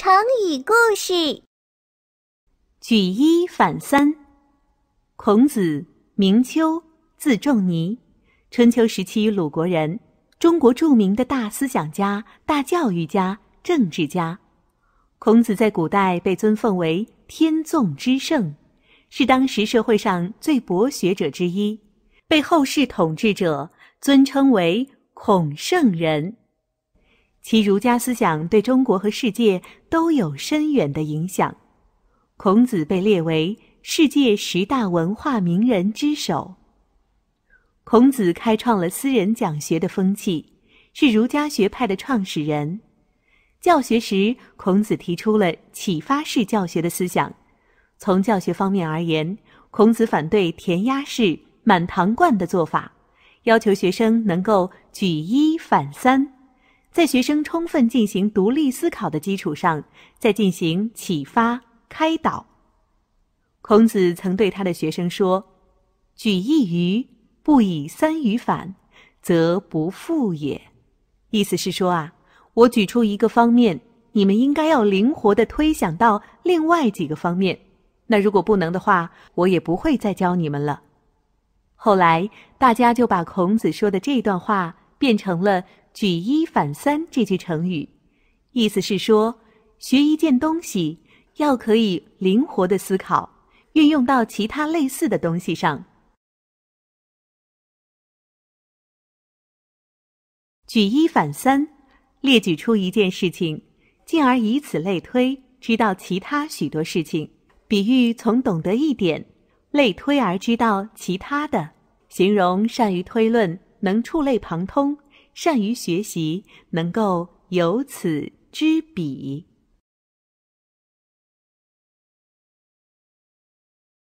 成语故事：举一反三。孔子名丘，字仲尼，春秋时期鲁国人，中国著名的大思想家、大教育家、政治家。孔子在古代被尊奉为天纵之圣，是当时社会上最博学者之一，被后世统治者尊称为孔圣人。其儒家思想对中国和世界都有深远的影响。孔子被列为世界十大文化名人之首。孔子开创了私人讲学的风气，是儒家学派的创始人。教学时，孔子提出了启发式教学的思想。从教学方面而言，孔子反对填鸭式、满堂灌的做法，要求学生能够举一反三。在学生充分进行独立思考的基础上，再进行启发开导。孔子曾对他的学生说：“举一隅，不以三隅反，则不复也。”意思是说啊，我举出一个方面，你们应该要灵活的推想到另外几个方面。那如果不能的话，我也不会再教你们了。后来大家就把孔子说的这段话。变成了“举一反三”这句成语，意思是说，学一件东西要可以灵活的思考，运用到其他类似的东西上。举一反三，列举出一件事情，进而以此类推，知道其他许多事情。比喻从懂得一点，类推而知道其他的，形容善于推论。能触类旁通，善于学习，能够由此知彼。